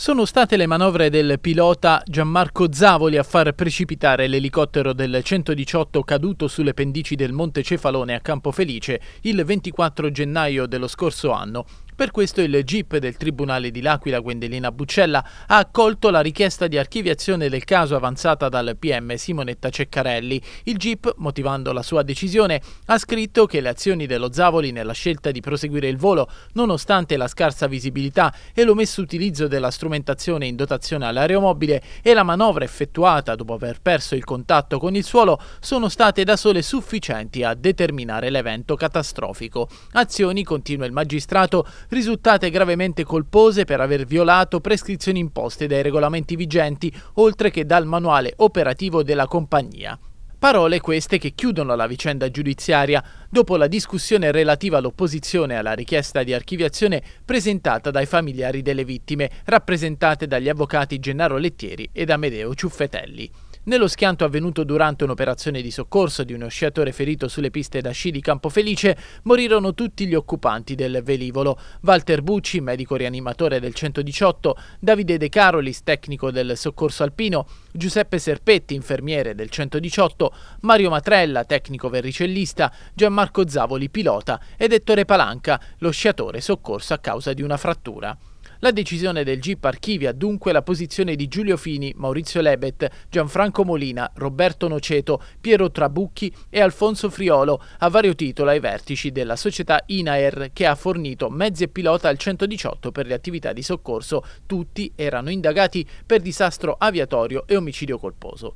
Sono state le manovre del pilota Gianmarco Zavoli a far precipitare l'elicottero del 118 caduto sulle pendici del Monte Cefalone a Campo Felice il 24 gennaio dello scorso anno. Per questo il GIP del Tribunale di L'Aquila Gwendelina Buccella ha accolto la richiesta di archiviazione del caso avanzata dal PM Simonetta Ceccarelli. Il GIP, motivando la sua decisione, ha scritto che le azioni dello Zavoli nella scelta di proseguire il volo, nonostante la scarsa visibilità e l'omesso utilizzo della strumentazione in dotazione all'aeromobile e la manovra effettuata dopo aver perso il contatto con il suolo, sono state da sole sufficienti a determinare l'evento catastrofico. Azioni, continua il magistrato, risultate gravemente colpose per aver violato prescrizioni imposte dai regolamenti vigenti, oltre che dal manuale operativo della compagnia. Parole queste che chiudono la vicenda giudiziaria dopo la discussione relativa all'opposizione alla richiesta di archiviazione presentata dai familiari delle vittime, rappresentate dagli avvocati Gennaro Lettieri ed Amedeo Ciuffetelli. Nello schianto avvenuto durante un'operazione di soccorso di uno sciatore ferito sulle piste da sci di Campofelice morirono tutti gli occupanti del velivolo. Walter Bucci, medico rianimatore del 118, Davide De Carolis, tecnico del soccorso alpino, Giuseppe Serpetti, infermiere del 118, Mario Matrella, tecnico verricellista, Gianmarco Zavoli, pilota ed Ettore Palanca, lo sciatore soccorso a causa di una frattura. La decisione del GIP archivia dunque la posizione di Giulio Fini, Maurizio Lebet, Gianfranco Molina, Roberto Noceto, Piero Trabucchi e Alfonso Friolo a vario titolo ai vertici della società INAER che ha fornito mezzi e pilota al 118 per le attività di soccorso. Tutti erano indagati per disastro aviatorio e omicidio colposo.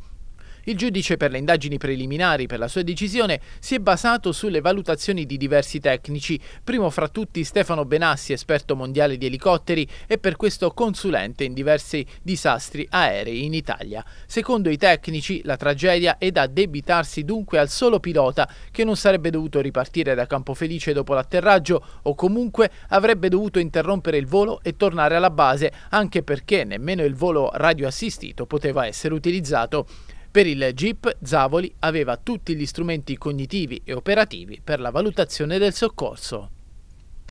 Il giudice per le indagini preliminari per la sua decisione si è basato sulle valutazioni di diversi tecnici, primo fra tutti Stefano Benassi, esperto mondiale di elicotteri e per questo consulente in diversi disastri aerei in Italia. Secondo i tecnici la tragedia è da debitarsi dunque al solo pilota che non sarebbe dovuto ripartire da Campofelice dopo l'atterraggio o comunque avrebbe dovuto interrompere il volo e tornare alla base anche perché nemmeno il volo radioassistito poteva essere utilizzato. Per il GIP Zavoli aveva tutti gli strumenti cognitivi e operativi per la valutazione del soccorso.